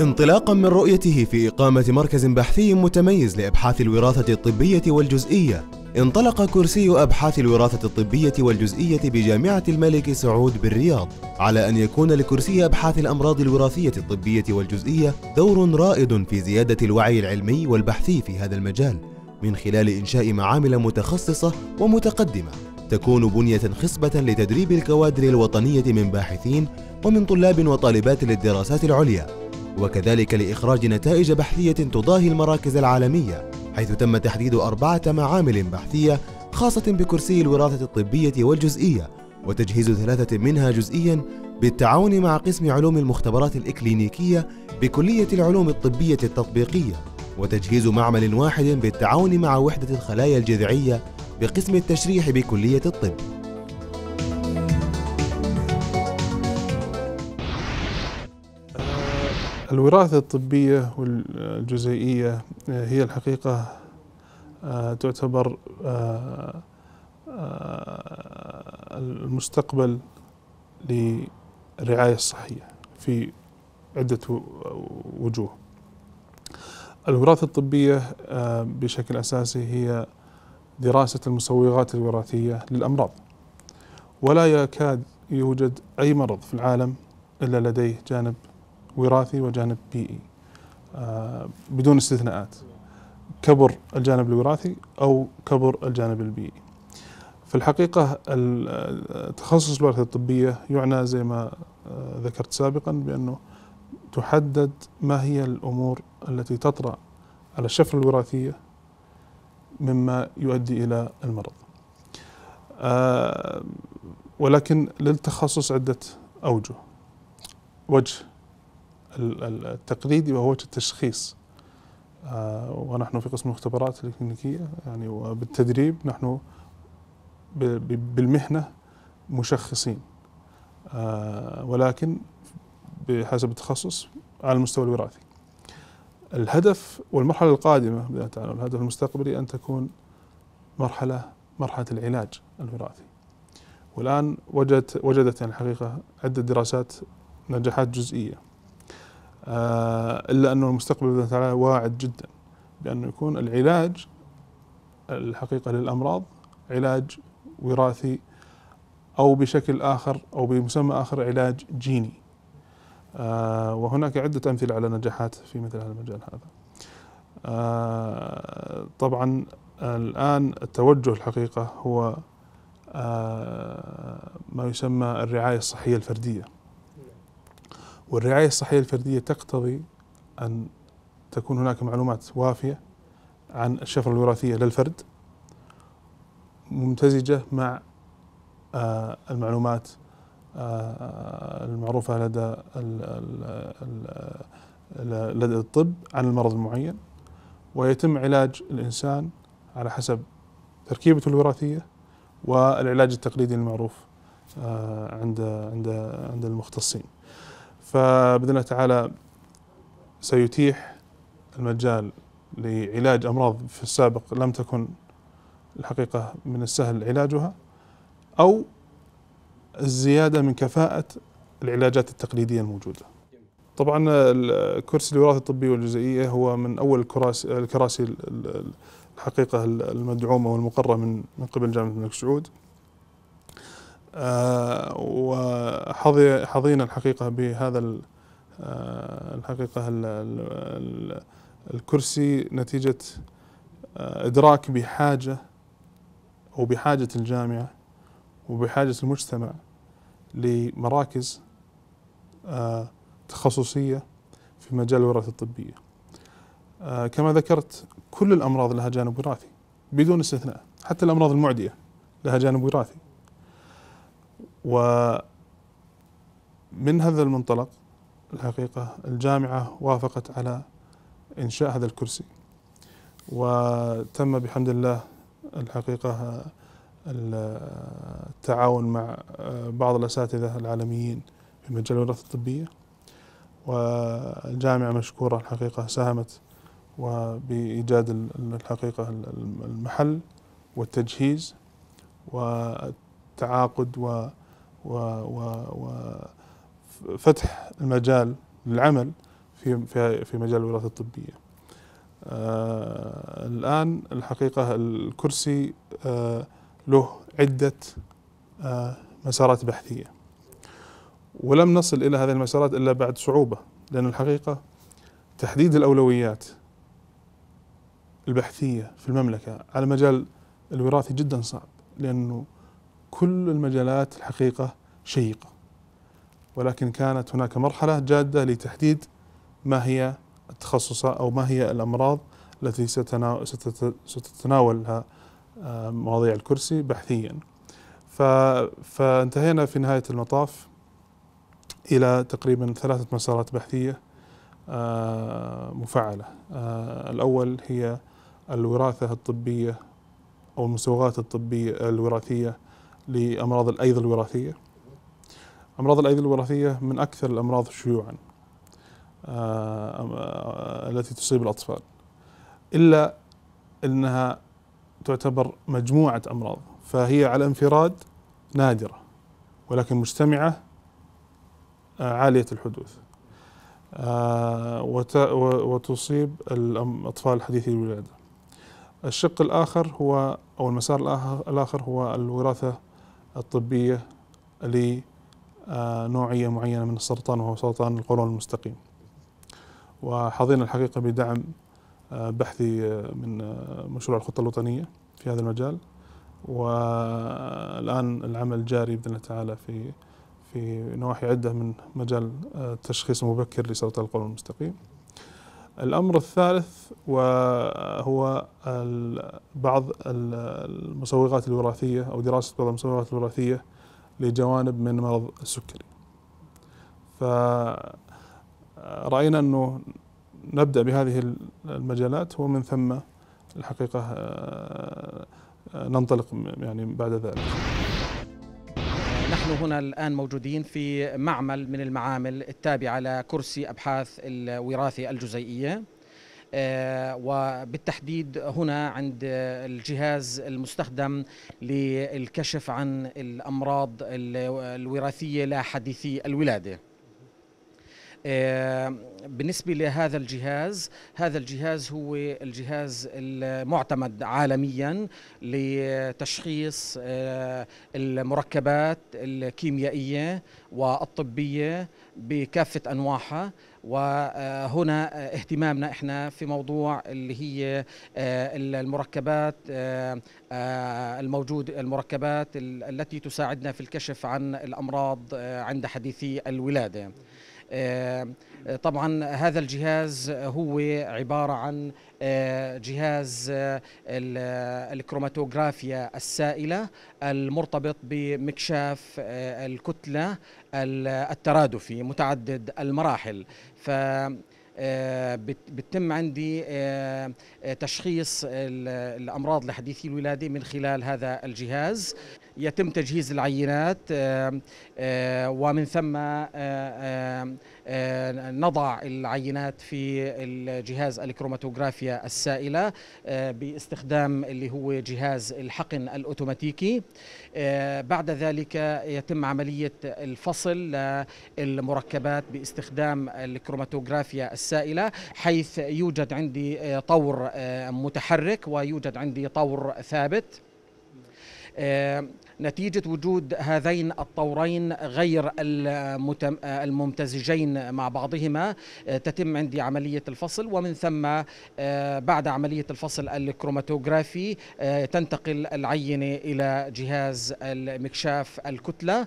انطلاقا من رؤيته في إقامة مركز بحثي متميز لأبحاث الوراثة الطبية والجزئية انطلق كرسي أبحاث الوراثة الطبية والجزئية بجامعة الملك سعود بالرياض على أن يكون لكرسي أبحاث الأمراض الوراثية الطبية والجزئية دور رائد في زيادة الوعي العلمي والبحثي في هذا المجال من خلال إنشاء معامل متخصصة ومتقدمة تكون بنية خصبة لتدريب الكوادر الوطنية من باحثين ومن طلاب وطالبات للدراسات العليا وكذلك لإخراج نتائج بحثية تضاهي المراكز العالمية حيث تم تحديد أربعة معامل بحثية خاصة بكرسي الوراثة الطبية والجزئية وتجهيز ثلاثة منها جزئيا بالتعاون مع قسم علوم المختبرات الإكلينيكية بكلية العلوم الطبية التطبيقية وتجهيز معمل واحد بالتعاون مع وحدة الخلايا الجذعية بقسم التشريح بكلية الطب الوراثة الطبية والجزيئية آه، هي الحقيقة آه، تعتبر آه، المستقبل للرعاية الصحية في عدة وجوه الوراثة الطبية بشكل أساسي هي دراسة المسوغات الوراثية للأمراض ولا يكاد يوجد أي مرض في العالم إلا لديه جانب وراثي وجانب بيئي آه، بدون استثناءات كبر الجانب الوراثي او كبر الجانب البيئي. في الحقيقه تخصص الوراثه الطبيه يعنى زي ما آه، ذكرت سابقا بانه تحدد ما هي الامور التي تطرا على الشفره الوراثيه مما يؤدي الى المرض. آه، ولكن للتخصص عده اوجه. وجه التقليدي وهو التشخيص آه، ونحن في قسم المختبرات الكلينيكية يعني وبالتدريب نحن بالمهنة مشخصين آه، ولكن بحسب التخصص على المستوى الوراثي الهدف والمرحلة القادمة الهدف المستقبلي أن تكون مرحلة مرحلة العلاج الوراثي والآن وجدت وجدت يعني الحقيقة عدة دراسات نجاحات جزئية آه، إلا أنه المستقبل بإذن تعالى واعد جدا بأنه يكون العلاج الحقيقة للأمراض علاج وراثي أو بشكل آخر أو بمسمى آخر علاج جيني آه، وهناك عدة أمثلة على نجاحات في مثل هذا المجال هذا آه، طبعا الآن التوجه الحقيقة هو ما يسمى الرعاية الصحية الفردية والرعاية الصحية الفردية تقتضي أن تكون هناك معلومات وافية عن الشفرة الوراثية للفرد ممتزجة مع آه، المعلومات آه، المعروفة لدى لدى الطب عن المرض المعين ويتم علاج الإنسان على حسب تركيبته الوراثية والعلاج التقليدي المعروف آه، عند عند عند المختصين فباذن الله تعالى سيتيح المجال لعلاج امراض في السابق لم تكن الحقيقه من السهل علاجها او الزياده من كفاءه العلاجات التقليديه الموجوده. طبعا الكرسي الوراثه الطبيه والجزئيه هو من اول الكراسي الكراسي الحقيقه المدعومه والمقره من من قبل جامعه الملك سعود. آه، وحظينا الحقيقة بهذا آه، الحقيقة الكرسي نتيجة آه، إدراك بحاجة وبحاجة الجامعة وبحاجة المجتمع لمراكز تخصصية في مجال الوراثة الطبية كما ذكرت كل الأمراض لها جانب وراثي بدون استثناء حتى الأمراض المعدية لها جانب وراثي ومن هذا المنطلق الحقيقة الجامعة وافقت على إنشاء هذا الكرسي وتم بحمد الله الحقيقة التعاون مع آه، بعض الأساتذة العالميين في مجال الوراثة الطبية والجامعة مشكورة الحقيقة ساهمت وبإيجاد الحقيقة المحل والتجهيز والتعاقد وفتح المجال للعمل في في في مجال الوراثه الطبيه. آه، الان الحقيقه الكرسي آه، له عده آه، مسارات بحثيه. ولم نصل الى هذه المسارات الا بعد صعوبه لان الحقيقه تحديد الاولويات البحثيه في المملكه على مجال الوراثي جدا صعب لانه كل المجالات الحقيقة شيقة ولكن كانت هناك مرحلة جادة لتحديد ما هي التخصصات أو ما هي الأمراض التي ستتناولها آه، مواضيع الكرسي بحثيا فانتهينا في نهاية المطاف إلى تقريبا ثلاثة مسارات بحثية آه، مفعلة آه، الأول هي الوراثة الطبية أو المسوغات الطبية الوراثية لأمراض الأيض الوراثية أمراض الأيض الوراثية من أكثر الأمراض شيوعا آه، آه، التي تصيب الأطفال إلا أنها تعتبر مجموعة أمراض فهي على انفراد نادرة ولكن مجتمعة آه، عالية الحدوث وتصيب الأطفال حديثي الولادة الشق الآخر هو أو المسار الآخر هو الوراثة الطبية لنوعية آه، معينة من السرطان وهو سرطان القولون المستقيم وحظينا الحقيقة بدعم آه، بحثي آه، من مشروع الخطة الوطنية في هذا المجال والآن العمل جاري بإذن الله تعالى في في نواحي عدة من مجال التشخيص المبكر لسرطان القولون المستقيم الأمر الثالث وهو بعض المسوغات الوراثية أو دراسة بعض المسوغات الوراثية لجوانب من مرض السكري فرأينا أنه نبدأ بهذه المجالات ومن ثم الحقيقة آه، ننطلق يعني بعد ذلك نحن هنا الآن موجودين في معمل من المعامل التابعة لكرسي أبحاث الوراثة الجزيئية آه، وبالتحديد هنا عند الجهاز المستخدم للكشف عن الأمراض الوراثية لا حديثي الولادة آه، بالنسبة لهذا الجهاز هذا الجهاز هو الجهاز المعتمد عالميا لتشخيص آه، المركبات الكيميائية والطبية بكافة أنواعها وهنا اهتمامنا احنا في موضوع اللي هي آه، المركبات الموجود المركبات التي تساعدنا في الكشف عن الامراض عند حديثي الولاده آه، طبعا هذا الجهاز هو عبارة عن آه، جهاز آه، الكروماتوغرافيا السائلة المرتبط بمكشاف الكتلة الترادفي متعدد المراحل ف بتتم عندي تشخيص الامراض لحديثي الولاده من خلال هذا الجهاز يتم تجهيز العينات ومن ثم نضع العينات في الجهاز الكروماتوغرافيا السائلة باستخدام اللي هو جهاز الحقن الأوتوماتيكي بعد ذلك يتم عملية الفصل للمركبات باستخدام الكروماتوغرافيا السائلة حيث يوجد عندي طور متحرك ويوجد عندي طور ثابت Um, نتيجة وجود هذين الطورين غير الممتزجين مع بعضهما آه، تتم عندي عملية الفصل ومن ثم آه، بعد عملية الفصل الكروماتوغرافي آه، تنتقل العينة إلى جهاز المكشاف الكتلة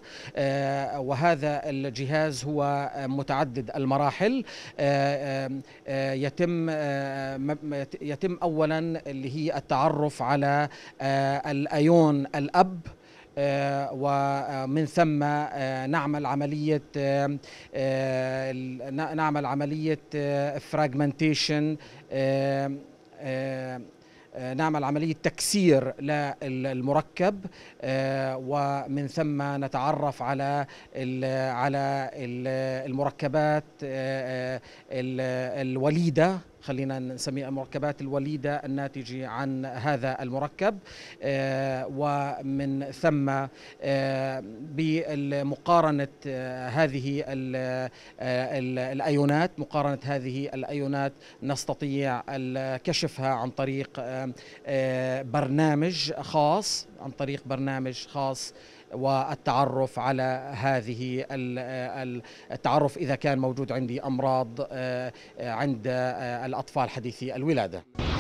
وهذا الجهاز هو متعدد المراحل يتم يتم أولا اللي هي التعرف على الأيون الأب آه، ومن آه، ثم آه، نعمل عملية نعمل عملية فراجمنتيشن نعمل عملية تكسير للمركب ومن ثم نتعرف على على المركبات الوليده خلينا نسميها المركبات الوليدة الناتجة عن هذا المركب آه، ومن ثم آه، بمقارنة آه، هذه الأيونات مقارنة هذه الأيونات نستطيع كشفها عن طريق برنامج خاص عن طريق برنامج خاص والتعرف على هذه التعرف إذا كان موجود عندي أمراض آه، عند آه، الأطفال حديثي الولادة